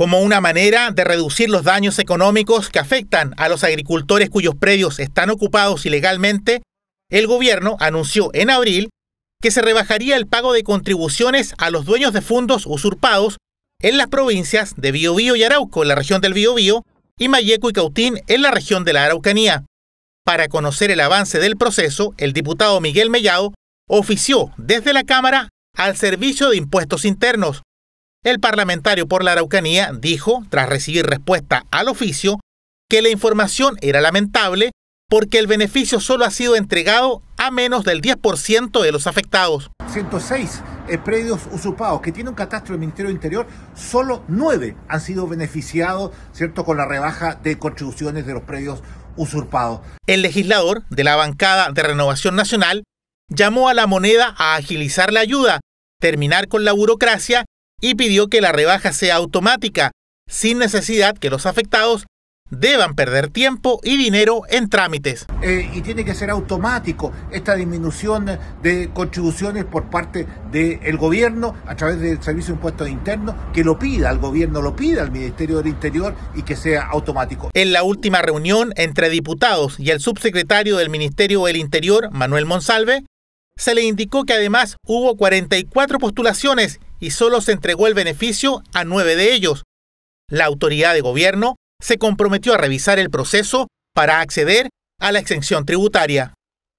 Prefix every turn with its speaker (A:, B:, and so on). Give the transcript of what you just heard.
A: como una manera de reducir los daños económicos que afectan a los agricultores cuyos predios están ocupados ilegalmente, el gobierno anunció en abril que se rebajaría el pago de contribuciones a los dueños de fondos usurpados en las provincias de Biobío y Arauco, en la región del Biobío, y Mayeco y Cautín, en la región de la Araucanía. Para conocer el avance del proceso, el diputado Miguel Mellado ofició desde la Cámara al Servicio de Impuestos Internos, el parlamentario por la Araucanía dijo, tras recibir respuesta al oficio, que la información era lamentable porque el beneficio solo ha sido entregado a menos del 10% de los
B: afectados. 106 predios usurpados que tiene un catastro del Ministerio de Interior, solo 9 han sido beneficiados, ¿cierto?, con la rebaja de contribuciones de los predios usurpados. El legislador de la bancada de Renovación Nacional llamó a la moneda
A: a agilizar la ayuda, terminar con la burocracia y pidió que la rebaja sea automática, sin necesidad que los afectados deban perder tiempo y dinero
B: en trámites. Eh, y tiene que ser automático esta disminución de contribuciones por parte del gobierno a través del Servicio de Impuestos Internos, que lo pida al gobierno, lo pida al Ministerio del Interior y que sea automático.
A: En la última reunión entre diputados y el subsecretario del Ministerio del Interior, Manuel Monsalve, se le indicó que además hubo 44 postulaciones y solo se entregó el beneficio a nueve de ellos. La autoridad de gobierno se comprometió a revisar el proceso para acceder a la exención tributaria.